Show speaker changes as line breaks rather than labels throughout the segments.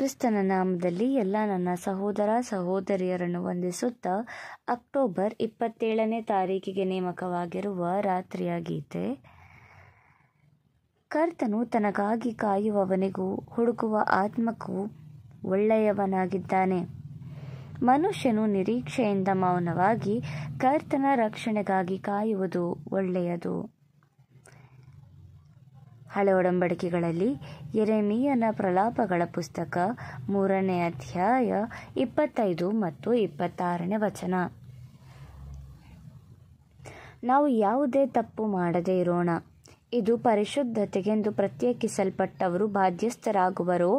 ಕ್ರಿಸ್ತನ ನಾಮದಲ್ಲಿ ಎಲ್ಲ ನನ್ನ ಸಹೋದರ ಸಹೋದರಿಯರನ್ನು ವಂದಿಸುತ್ತಾ ಅಕ್ಟೋಬರ್ ಇಪ್ಪತ್ತೇಳನೇ ತಾರೀಕಿಗೆ ನೇಮಕವಾಗಿರುವ ರಾತ್ರಿಯ ಗೀತೆ ಕರ್ತನು ತನಗಾಗಿ ಕಾಯುವವನಿಗೂ ಹುಡುಕುವ ಆತ್ಮಕ್ಕೂ ಒಳ್ಳೆಯವನಾಗಿದ್ದಾನೆ ಮನುಷ್ಯನು ನಿರೀಕ್ಷೆಯಿಂದ ಮೌನವಾಗಿ ಕರ್ತನ ರಕ್ಷಣೆಗಾಗಿ ಕಾಯುವುದು ಒಳ್ಳೆಯದು ಹಳೆ ಒಡಂಬಡಿಕೆಗಳಲ್ಲಿ ಎರೆಮಿಯನ ಪ್ರಲಾಪಗಳ ಪುಸ್ತಕ ಮೂರನೇ ಅಧ್ಯಾಯ ಇಪ್ಪತ್ತೈದು ಮತ್ತು ಇಪ್ಪತ್ತಾರನೇ ವಚನ ನಾವು ಯಾವುದೇ ತಪ್ಪು ಮಾಡದೇ ಇರೋಣ ಇದು ಪರಿಶುದ್ಧತೆಗೆಂದು ಪ್ರತ್ಯೇಕಿಸಲ್ಪಟ್ಟವರು ಬಾಧ್ಯಸ್ಥರಾಗುವರೋ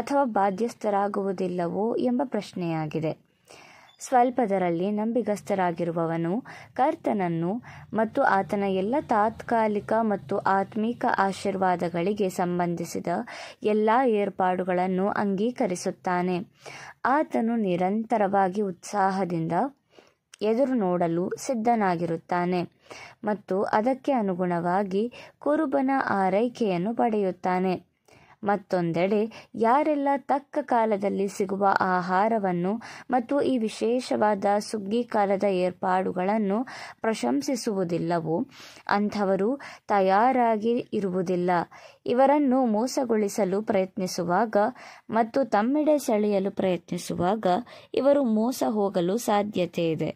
ಅಥವಾ ಬಾಧ್ಯಸ್ಥರಾಗುವುದಿಲ್ಲವೋ ಎಂಬ ಪ್ರಶ್ನೆಯಾಗಿದೆ ಸ್ವಲ್ಪದರಲ್ಲಿ ನಂಬಿಗಸ್ತರಾಗಿರುವವನು ಕರ್ತನನ್ನು ಮತ್ತು ಆತನ ಎಲ್ಲ ತಾತ್ಕಾಲಿಕ ಮತ್ತು ಆತ್ಮೀಕ ಆಶೀರ್ವಾದಗಳಿಗೆ ಸಂಬಂಧಿಸಿದ ಎಲ್ಲ ಏರ್ಪಾಡುಗಳನ್ನು ಅಂಗೀಕರಿಸುತ್ತಾನೆ ಆತನು ನಿರಂತರವಾಗಿ ಉತ್ಸಾಹದಿಂದ ಎದುರು ನೋಡಲು ಸಿದ್ಧನಾಗಿರುತ್ತಾನೆ ಮತ್ತು ಅದಕ್ಕೆ ಅನುಗುಣವಾಗಿ ಕುರುಬನ ಆರೈಕೆಯನ್ನು ಪಡೆಯುತ್ತಾನೆ ಮತ್ತೊಂದೆಡೆ ಯಾರೆಲ್ಲ ತಕ್ಕ ಕಾಲದಲ್ಲಿ ಸಿಗುವ ಆಹಾರವನ್ನು ಮತ್ತು ಈ ವಿಶೇಷವಾದ ಸುಗ್ಗಿ ಕಾಲದ ಏರ್ಪಾಡುಗಳನ್ನು ಪ್ರಶಂಸಿಸುವುದಿಲ್ಲವೋ ಅಂಥವರು ತಯಾರಾಗಿ ಇರುವುದಿಲ್ಲ ಇವರನ್ನು ಮೋಸಗೊಳಿಸಲು ಪ್ರಯತ್ನಿಸುವಾಗ ಮತ್ತು ತಮ್ಮೆಡೆ ಸೆಳೆಯಲು ಪ್ರಯತ್ನಿಸುವಾಗ ಇವರು ಮೋಸ ಹೋಗಲು ಸಾಧ್ಯತೆ ಇದೆ